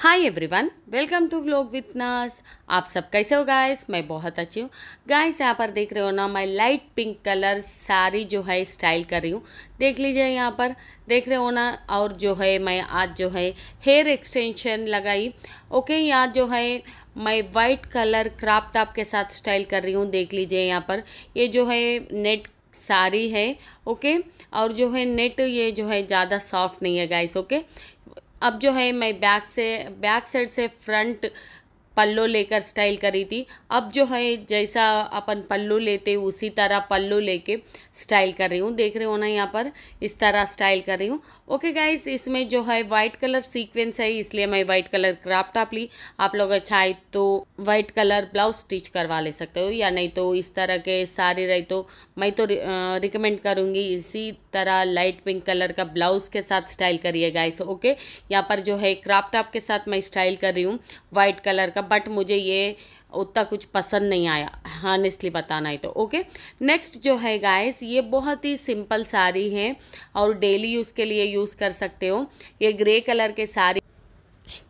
hi everyone welcome to vlog with नास आप सब कैसे हो गाइस मैं बहुत अच्छी हूँ गाइस यहाँ पर देख रहे हो ना मैं लाइट पिंक कलर साड़ी जो है स्टाइल कर रही हूँ देख लीजिए यहाँ पर देख रहे हो ना और जो है मैं आज जो है हेयर एक्सटेंशन लगाई ओके यहाँ जो है मैं वाइट कलर क्राप टॉप के साथ स्टाइल कर रही हूँ देख लीजिए यहाँ पर ये जो है नेट साड़ी है ओके और जो है नेट ये जो है ज़्यादा सॉफ्ट नहीं है गाइस ओके अब जो है मैं बैक से बैक साइड से फ्रंट पल्लो लेकर स्टाइल करी थी अब जो है जैसा अपन पल्लू लेते उसी तरह पल्लू लेके स्टाइल कर रही हूँ देख रहे हो ना यहाँ पर इस तरह स्टाइल कर रही हूँ ओके गाइस इसमें जो है वाइट कलर सीक्वेंस है इसलिए मैं वाइट कलर क्राफ्ट टॉप ली आप लोग अच्छा है तो वाइट कलर ब्लाउज स्टिच करवा ले सकते हो या नहीं तो इस तरह के सारे रहे तो मैं तो रिकमेंड करूँगी इसी तरह लाइट पिंक कलर का ब्लाउज के साथ स्टाइल करिए गाइस ओके यहाँ पर जो है क्राफ्ट टॉप के साथ मैं स्टाइल कर रही हूँ वाइट कलर का बट मुझे ये उतना कुछ पसंद नहीं आया हानेस्टली बताना है तो ओके नेक्स्ट जो है गाइस ये बहुत ही सिंपल साड़ी है और डेली यूज़ के लिए यूज़ कर सकते हो ये ग्रे कलर के साड़ी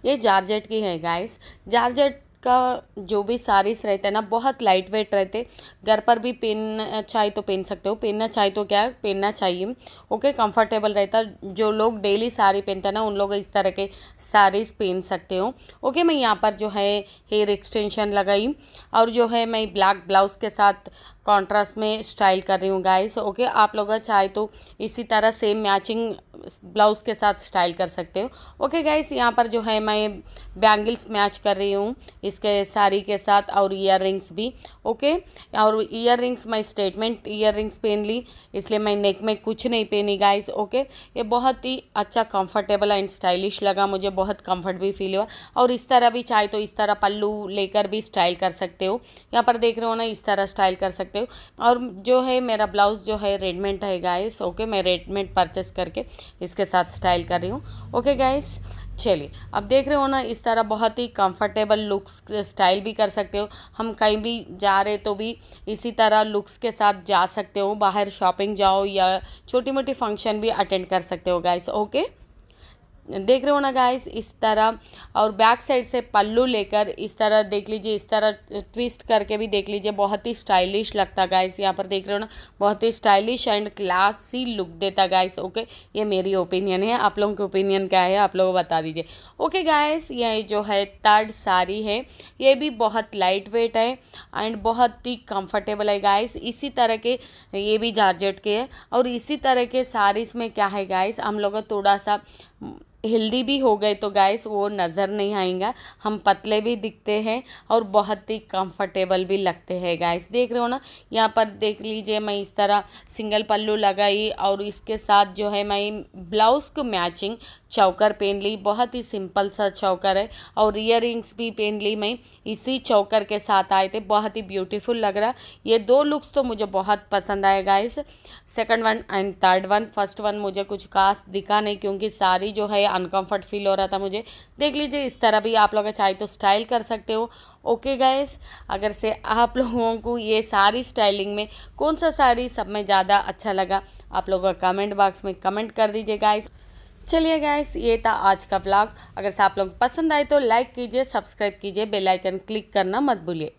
ये जारजेट की है गाइस जारजेट इसका जो भी सारीस रहता है ना बहुत लाइट वेट रहते घर पर भी पहन चाहे तो पहन सकते हो पहनना चाहे तो क्या पहनना चाहिए ओके कंफर्टेबल रहता जो लोग डेली साड़ी पहनते हैं ना उन लोग इस तरह के सारीस पहन सकते हो ओके मैं यहाँ पर जो है हेयर एक्सटेंशन लगाई और जो है मैं ब्लैक ब्लाउज़ के साथ कॉन्ट्रास्ट में स्टाइल कर रही हूँ गाइस ओके आप लोग चाहे तो इसी तरह सेम मैचिंग ब्लाउज़ के साथ स्टाइल कर सकते हो ओके गाइस यहाँ पर जो है मैं बैंगल्स मैच कर रही हूँ इसके साड़ी के साथ और ईयर भी ओके और ईयर मैं स्टेटमेंट ईयर रिंग्स पहन ली इसलिए मैं नेक में कुछ नहीं पहनी गाइस ओके ये बहुत ही अच्छा कम्फर्टेबल एंड स्टाइलिश लगा मुझे बहुत कम्फर्ट भी फील हुआ और इस तरह भी चाहे तो इस तरह पल्लू लेकर भी स्टाइल कर सकते हो यहाँ पर देख रहे हो ना इस तरह स्टाइल कर सकते हो और जो है मेरा ब्लाउज़ जो है रेडमेंट है गाइस ओके मैं रेडमेंट परचेस करके इसके साथ स्टाइल कर रही हूँ ओके गाइस चलिए अब देख रहे हो ना इस तरह बहुत ही कंफर्टेबल लुक्स स्टाइल भी कर सकते हो हम कहीं भी जा रहे तो भी इसी तरह लुक्स के साथ जा सकते हो बाहर शॉपिंग जाओ या छोटी मोटी फंक्शन भी अटेंड कर सकते हो गाइस ओके देख रहे हो ना गाइस इस तरह और बैक साइड से पल्लू लेकर इस तरह देख लीजिए इस तरह ट्विस्ट करके भी देख लीजिए बहुत ही स्टाइलिश लगता गाइस यहाँ पर देख रहे हो ना बहुत ही स्टाइलिश एंड क्लासी लुक देता गाइस ओके ये मेरी ओपिनियन है आप लोगों के ओपिनियन क्या है आप लोग बता दीजिए ओके गाइस ये जो है थर्ड साड़ी है ये भी बहुत लाइट वेट है एंड बहुत ही कम्फर्टेबल है गाइस इसी तरह के ये भी जारजेट के है और इसी तरह के साड़ीज़ में क्या है गाइस हम लोग थोड़ा सा हेल्दी भी हो गए तो गाइस वो नज़र नहीं आएगा हम पतले भी दिखते हैं और बहुत ही कंफर्टेबल भी लगते हैं गाइस देख रहे हो ना यहाँ पर देख लीजिए मैं इस तरह सिंगल पल्लू लगाई और इसके साथ जो है मैं ब्लाउज़ को मैचिंग चौकर पहन ली बहुत ही सिंपल सा चौकर है और इयर भी पहन ली मैं इसी चौकर के साथ आए थे बहुत ही ब्यूटीफुल लग रहा ये दो लुक्स तो मुझे बहुत पसंद आए guys second one and third one first one मुझे कुछ खास दिखा नहीं क्योंकि सारी जो है अनकम्फर्ट फील हो रहा था मुझे देख लीजिए इस तरह भी आप लोग चाहे तो स्टाइल कर सकते हो ओके गाइस अगर से आप लोगों को ये सारी स्टाइलिंग में कौन सा साड़ी सब में ज़्यादा अच्छा लगा आप लोग कमेंट बॉक्स में कमेंट कर दीजिए गाइस चलिए गाइस ये था आज का ब्लॉग अगर से आप लोग पसंद आए तो लाइक कीजिए सब्सक्राइब कीजिए बेलाइकन क्लिक करना मत भूलिए